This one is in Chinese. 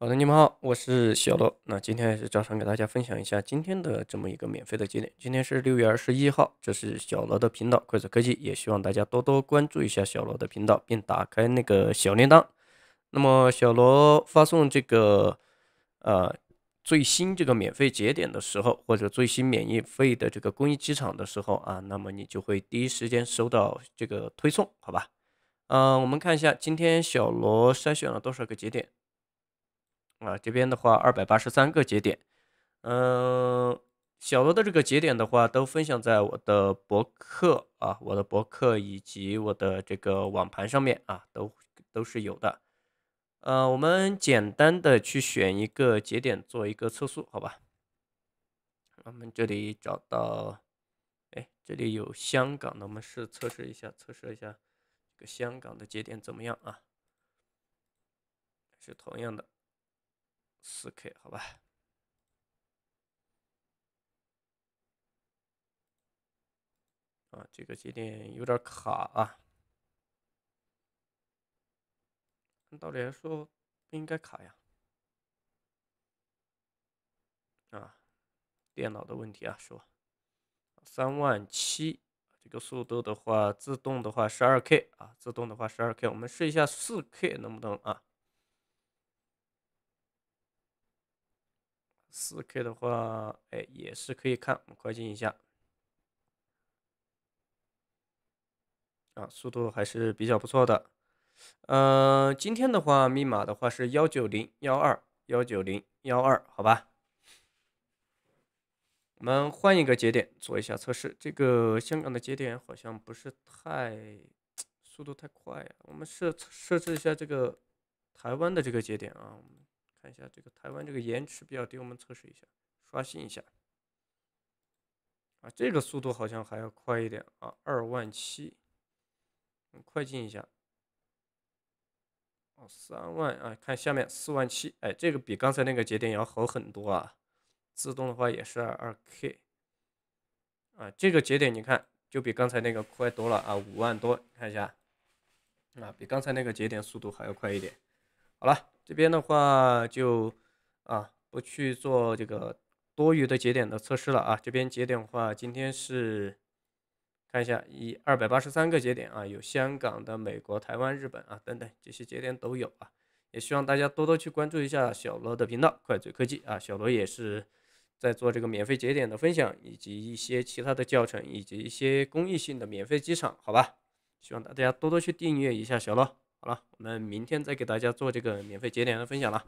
好的，你们好，我是小罗。那今天还是照常给大家分享一下今天的这么一个免费的节点。今天是六月二十一号，这是小罗的频道，快手科技，也希望大家多多关注一下小罗的频道，并打开那个小铃铛。那么小罗发送这个呃最新这个免费节点的时候，或者最新免费的这个公益机场的时候啊，那么你就会第一时间收到这个推送，好吧？嗯，我们看一下今天小罗筛选了多少个节点。啊，这边的话二百八十三个节点，嗯，小罗的这个节点的话都分享在我的博客啊，我的博客以及我的这个网盘上面啊，都都是有的。呃，我们简单的去选一个节点做一个测速，好吧？我们这里找到，哎，这里有香港的，我们试测试一下，测试一下这个香港的节点怎么样啊？是同样的。四 K，好吧。啊，这个节点有点卡啊。按道理来说不应该卡呀。啊，电脑的问题啊，是吧？三万七，这个速度的话，自动的话十二 K 啊，自动的话十二 K，我们试一下四 K 能不能啊？四 K 的话，哎，也是可以看，我们快进一下，啊，速度还是比较不错的。呃，今天的话，密码的话是幺九零幺二幺九零幺二，好吧。我们换一个节点做一下测试，这个香港的节点好像不是太速度太快啊、我们设设置一下这个台湾的这个节点啊。看一下这个台湾这个延迟比较低，我们测试一下，刷新一下，啊，这个速度好像还要快一点啊，二万七，快进一下，哦，三万啊，看下面四万七，哎，这个比刚才那个节点要好很多啊，自动的话也是二 k，啊，这个节点你看就比刚才那个快多了啊，五万多，看一下，啊，比刚才那个节点速度还要快一点。好了，这边的话就啊不去做这个多余的节点的测试了啊。这边节点的话，今天是看一下一二百八十三个节点啊，有香港的、美国、台湾、日本啊等等这些节点都有啊。也希望大家多多去关注一下小罗的频道“快嘴科技”啊。小罗也是在做这个免费节点的分享，以及一些其他的教程，以及一些公益性的免费机场，好吧？希望大家多多去订阅一下小罗。好了，我们明天再给大家做这个免费节点的分享了。